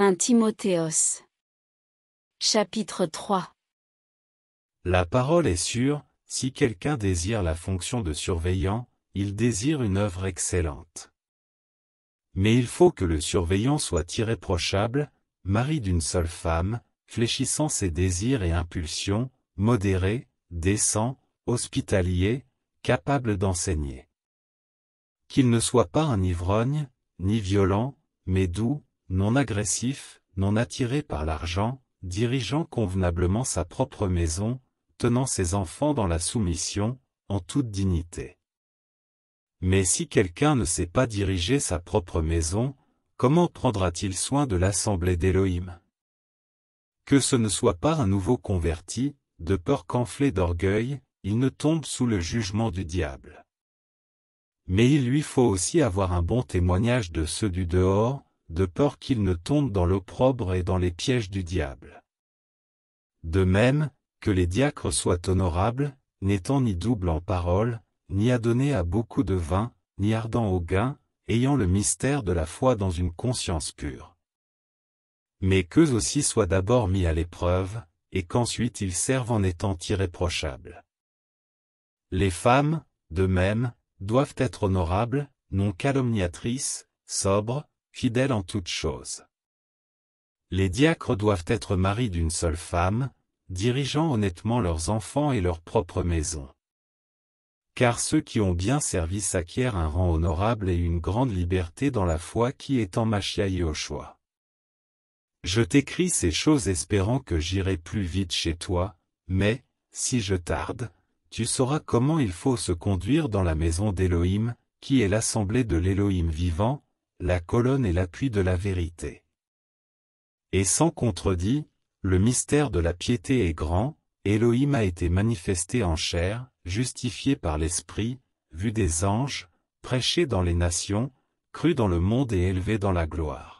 1 Timothéos. Chapitre 3 La parole est sûre, si quelqu'un désire la fonction de surveillant, il désire une œuvre excellente. Mais il faut que le surveillant soit irréprochable, mari d'une seule femme, fléchissant ses désirs et impulsions, modéré, décent, hospitalier, capable d'enseigner. Qu'il ne soit pas un ivrogne, ni violent, mais doux, non agressif, non attiré par l'argent, dirigeant convenablement sa propre maison, tenant ses enfants dans la soumission, en toute dignité. Mais si quelqu'un ne sait pas diriger sa propre maison, comment prendra-t-il soin de l'assemblée d'Élohim Que ce ne soit pas un nouveau converti, de peur qu'enflé d'orgueil, il ne tombe sous le jugement du diable. Mais il lui faut aussi avoir un bon témoignage de ceux du dehors, de peur qu'ils ne tombent dans l'opprobre et dans les pièges du diable. De même, que les diacres soient honorables, n'étant ni doubles en parole, ni adonnés à beaucoup de vin, ni ardents au gain, ayant le mystère de la foi dans une conscience pure. Mais qu'eux aussi soient d'abord mis à l'épreuve, et qu'ensuite ils servent en étant irréprochables. Les femmes, de même, doivent être honorables, non calomniatrices, sobres, fidèles en toutes choses. Les diacres doivent être maris d'une seule femme, dirigeant honnêtement leurs enfants et leur propre maison. Car ceux qui ont bien servi s'acquièrent un rang honorable et une grande liberté dans la foi qui est en Machia choix Je t'écris ces choses espérant que j'irai plus vite chez toi, mais, si je tarde, tu sauras comment il faut se conduire dans la maison d'Élohim, qui est l'assemblée de l'Élohim vivant, la colonne est l'appui de la vérité. Et sans contredit, le mystère de la piété est grand, Elohim a été manifesté en chair, justifié par l'Esprit, vu des anges, prêché dans les nations, cru dans le monde et élevé dans la gloire.